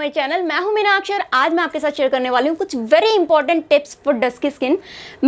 my channel मैं हूं मीनाक्षी और आज मैं आपके साथ शेयर करने वाली हूं कुछ very important tips for dusky skin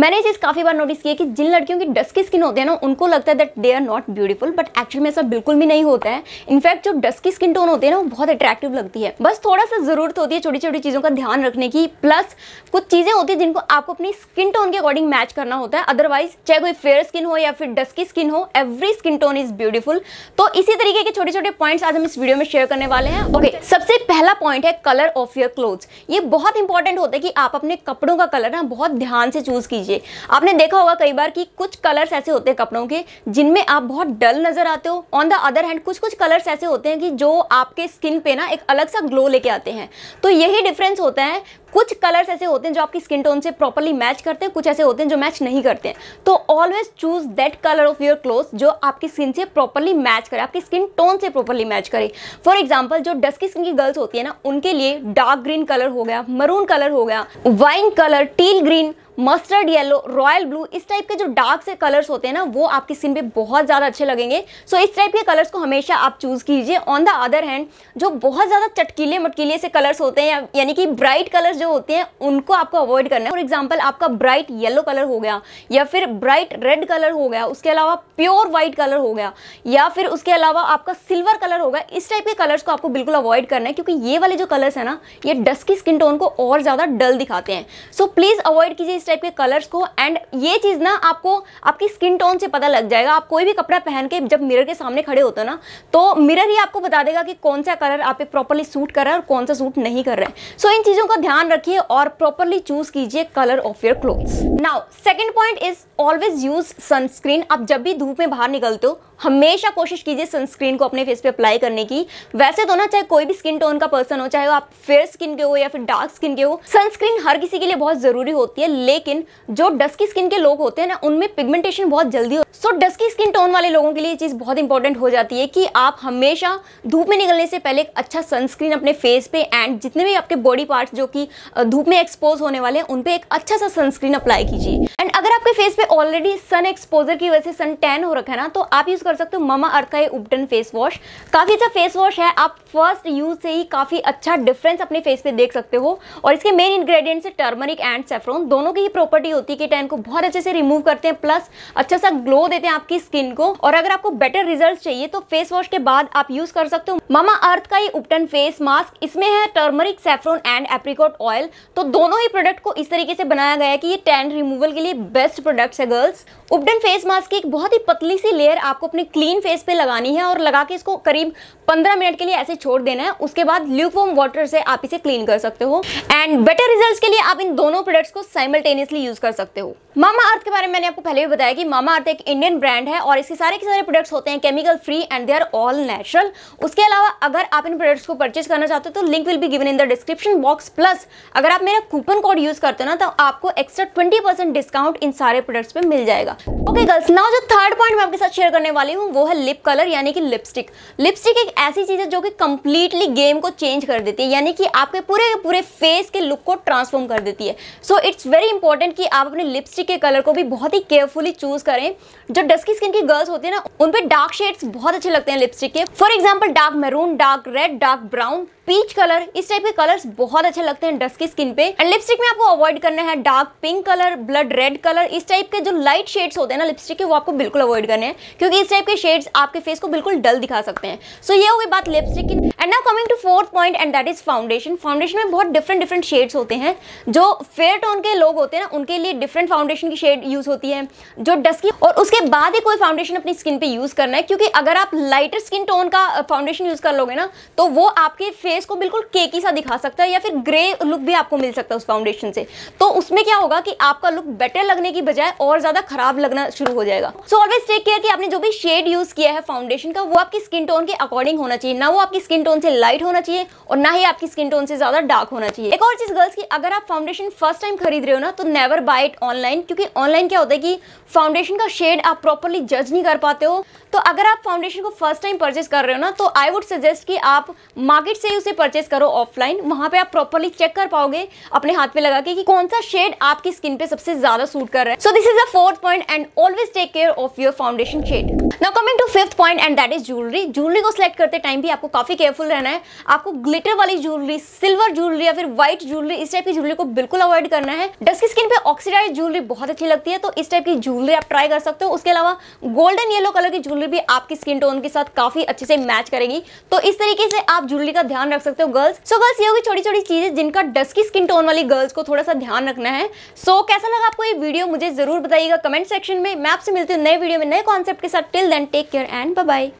मैंने चीज़ काफ़ी बार नोटिस किया कि जिन लड़कियों की डस्की स्किन होती है ना उनको लगता है that they are not beautiful but actually में ऐसा बिल्कुल भी नहीं होता है इनफैक्ट जो डस्की स्किन टोन होती है ना वो बहुत अट्रैक्टिव लगती है बस थोड़ा सा ज़रूरत होती है छोटी छोटी चीज़ों का ध्यान रखने की प्लस कुछ चीज़ें होती है जिनको आपको अपनी स्किन टोन के अकॉर्डिंग मैच करना होता है अदरवाइज चाहे कोई फेयर स्किन हो या फिर डस्की स्किन हो every skin tone is beautiful तो इसी तरीके के छोटे छोटे पॉइंट्स आज हम इस वीडियो में शेयर करने वाले हैं ओके सबसे पहला पॉइंट पॉइंट है कलर ऑफ योर क्लोथ्स ये बहुत इंपॉर्टेंट होता है कि आप अपने कपड़ों का कलर ना बहुत ध्यान से चूज़ कीजिए आपने देखा होगा कई बार कि कुछ कलर्स ऐसे होते हैं कपड़ों के जिनमें आप बहुत डल नज़र आते हो ऑन द अदर हैंड कुछ कुछ कलर्स ऐसे होते हैं कि जो आपके स्किन पे ना एक अलग सा ग्लो लेके आते हैं तो यही डिफरेंस होता है कुछ कलर्स ऐसे होते हैं जो आपकी स्किन टोन से प्रॉपरली मैच करते हैं कुछ ऐसे होते हैं जो मैच नहीं करते हैं तो always choose that colour of your cloth जो आपकी स्किन से प्रॉपरली मैच करे आपकी स्किन टोन से प्रॉपरली मैच करे फॉर एग्जाम्पल जो डस्की स्किन की गर्ल्स होती है ना उनके लिए डार्क ग्रीन कलर हो गया मरून कलर हो गया wine colour teal green mustard yellow royal blue इस टाइप के जो डार्क से कलर्स होते हैं ना वो आपकी स्किन पे बहुत ज़्यादा अच्छे लगेंगे सो so, इस टाइप के कलर्स को हमेशा आप चूज़ कीजिए ऑन द अदर हैंड जो बहुत ज़्यादा चटकीले मटकीले से कलर्स होते हैं यानी कि ब्राइट कलर्स जो होते हैं उनको आपको अवॉइड करना है फॉर एग्जाम्पल आपका ब्राइट येलो कलर हो गया या फिर ब्राइट रेड कलर हो गया उसके अलावा प्योर वाइट कलर हो गया या फिर उसके अलावा आपका सिल्वर कलर हो गया इस टाइप के कलर्स को आपको बिल्कुल अवॉइड करना है क्योंकि ये वाले जो कलर्स हैं ना ये डस्की स्किन टोन को और ज़्यादा डल दिखाते हैं सो प्लीज़ अवॉइड कीजिए इस टाइप के कलर्स को एंड ये चीज़ ना आपको आपकी स्किन टोन से पता लग जाएगा आप कोई भी कपड़ा पहन के जब मिरर के सामने खड़े होते हो ना तो मिरर ही आपको बता देगा कि कौन सा कलर आप प्रॉपरली सूट कर रहा है और कौन सा सूट नहीं कर रहा है सो so, इन चीज़ों का ध्यान रखिए और प्रॉपरली चूज कीजिए colour of your cloth now second point is always use sunscreen आप जब भी धूप में बाहर निकलते हो हमेशा कोशिश कीजिए सनस्क्रीन को अपने फेस पे अप्लाई करने की वैसे तो ना चाहे कोई भी स्किन टोन का पर्सन हो चाहे वो आप फेयर स्किन के हो या फिर डार्क स्किन के हो सनस्क्रीन हर किसी के लिए बहुत जरूरी होती है लेकिन जो डस्की स्किन के लोग होते हैं ना उनमें पिगमेंटेशन बहुत जल्दी हो सो डस्की स्किन टोन वाले लोगों के लिए चीज़ बहुत इंपॉर्टेंट हो जाती है कि आप हमेशा धूप में निकलने से पहले एक अच्छा सनस्क्रीन अपने फेस पे एंड जितने भी आपके बॉडी पार्ट जो कि धूप में एक्सपोज होने वाले हैं उन पर एक अच्छा सा सनस्क्रीन अप्लाई कीजिए एंड अगर आपके फेस पे ऑलरेडी सन एक्सपोजर की वजह से सन टैन हो रखा है ना तो आप यूज़ कर सकते हो मामा अर्थ का ये उपटन फेस वॉश काफ़ी अच्छा फेस वॉश है आप फर्स्ट यूज से ही काफ़ी अच्छा डिफरेंस अपने फेस पे देख सकते हो और इसके मेन इंग्रेडिएंट्स है टर्मरिक एंड सेफ्रोन दोनों के ये प्रॉपर्टी होती है कि टैन को बहुत अच्छे से रिमूव करते हैं प्लस अच्छा सा ग्लो देते हैं आपकी स्किन को और अगर आपको बेटर रिजल्ट चाहिए तो फेस वॉश के बाद आप यूज कर सकते हो मामा अर्थ का ये उपटन फेस मास्क इसमें है turmeric saffron and apricot oil तो दोनों ही प्रोडक्ट को इस तरीके से बनाया गया है कि ये टैन रिमूवल के लिए बेस्ट प्रोडक्ट है गर्ल्स उपटन फेस मास्क की एक बहुत ही पतली सी लेयर आपको अपने क्लीन फेस पे लगानी है और लगा के इसको करीब 15 मिनट के लिए ऐसे छोड़ देना है उसके बाद ल्यूकवॉर्म वाटर से आप इसे क्लीन कर सकते हो एंड बेटर रिजल्ट्स के लिए आप इन दोनों प्रोडक्ट्स को साइमल्टेन सिमल्टेनियसली यूज कर सकते हो मामा अर्थ के बारे में मैंने आपको पहले भी बताया कि मामा अर्थ एक इंडियन ब्रांड है और इसके सारे के सारे प्रोडक्ट्स होते हैं chemical free and they are all natural उसके अलावा अगर आप इन प्रोडक्ट्स को परचेज करना चाहते हो तो link will be given in the description box plus अगर आप मेरा कूपन कोड यूज करते हो ना तो आपको एक्स्ट्रा ट्वेंटी डिस्काउंट इन सारे प्रोडक्ट्स पे मिल जाएगा ओके गर्ल्स नाउ जो थर्ड पॉइंट मैं आपके साथ शेयर करने वाली हूँ वो है लिप कलर यानी कि लिपस्टिक लिपस्टिक एक ऐसी चीज है जो कि कंप्लीटली गेम को चेंज कर देती है यानी कि आपके पूरे पूरे फेस के लुक को ट्रांसफॉर्म कर देती है सो इट्स वेरी इंपॉर्टेंट कि आप अपने लिपस्टिक के कलर को भी बहुत ही केयरफुली चूज करें जो डस्की स्किन की गर्ल्स होती है ना उनपे डार्क शेड्स बहुत अच्छे लगते हैं लिपस्टिक के for example dark maroon dark red dark brown peach colour इस टाइप के कलर्स बहुत अच्छे लगते हैं डस्की स्किन पे एंड लिपस्टिक में आपको अवॉइड करना है dark pink colour blood red colour इस टाइप के जो लाइट शेड्स होते हैं ना लिपस्टिक के वो आपको बिल्कुल अवॉइड करने हैं क्योंकि इस टाइप के शेड्स आपके फेस को बिल्कुल डल दिखा सकते हैं सो so, ये हुई बात लिपस्टिक की and now coming to fourth point and that is foundation foundation में बहुत डिफरेंट डिफरेंट शेड्स होते हैं जो फेयर टोन के लोग होते हैं ना उनके लिए डिफरेंट फाउंडेशन की शेड यूज होती है जो डस्की और उसके बाद ही कोई फाउंडेशन अपनी स्किन पे यूज करना है क्योंकि अगर आप लाइटर स्किन टोन का फाउंडेशन uh, यूज कर लोगे ना तो वो आपके फेस फेस को बिल्कुल केकी सा दिखा सकता है या फिर ग्रे लुक भी आपको मिल सकता है उस फाउंडेशन से तो उसमें क्या होगा कि आपका लुक बेटर लगने की बजाय और ज़्यादा खराब लगना शुरू हो जाएगा सो ऑलवेज टेक केयर कि आपने जो भी शेड यूज़ किया है फाउंडेशन का वो आपकी स्किन टोन के अकॉर्डिंग होना चाहिए ना वो आपकी स्किन टोन से लाइट होना चाहिए और ना ही आपकी स्किन टोन से ज़्यादा डार्क होना चाहिए एक और चीज़ गर्ल्स की अगर आप फाउंडेशन फर्स्ट टाइम खरीद रहे हो ना तो नेवर बाय इट ऑनलाइन क्योंकि ऑनलाइन क्या होता है कि फाउंडेशन का शेड आप प्रॉपरली जज नहीं कर पाते हो तो अगर आप फाउंडेशन को फर्स्ट टाइम परचेज कर रहे हो ना तो आई वुड सजेस्ट कि आप मार्केट से उसे परचेस करो ऑफलाइन वहां पे आप प्रॉपरली चेक कर पाओगे अपने हाथ पे लगा के कि कौन सा शेड आपकी स्किन पे सबसे ज्यादा सूट कर रहा है so this is a fourth point and always take care of your foundation shade now coming to fifth point and that is jewellery jewellery को सिलेक्ट करते टाइम भी आपको काफी केयरफुल रहना है आपको ग्लिटर वाली ज्वेलरी सिल्वर ज्वेलरी या फिर व्हाइट ज्वेलरी इस टाइप की ज्वेलरी को बिल्कुल अवॉइड करना है डस्की स्किन पे ऑक्सीडाइज ज्वेलरी बहुत अच्छी लगती है तो इस टाइप की ज्वेलरी आप ट्राई कर सकते हो उसके अलावा गोल्डन येलो कलर की ज्वेलरी भी आपकी स्किन टोन के साथ काफी अच्छे से मैच करेगी तो इस तरीके से आप ज्वेलरी का ध्यान रख सकते हो गर्ल्स सो गर्ल्स ये होगी छोटी छोटी चीजें जिनका डस्की स्किन टोन वाली गर्ल्स को थोड़ा सा ध्यान रखना है सो so, कैसा लगा आपको ये वीडियो मुझे जरूर बताइएगा कमेंट सेक्शन में मैं आपसे मिलती हूँ नए वीडियो में नए कॉन्सेप्ट के साथ till then take care and bye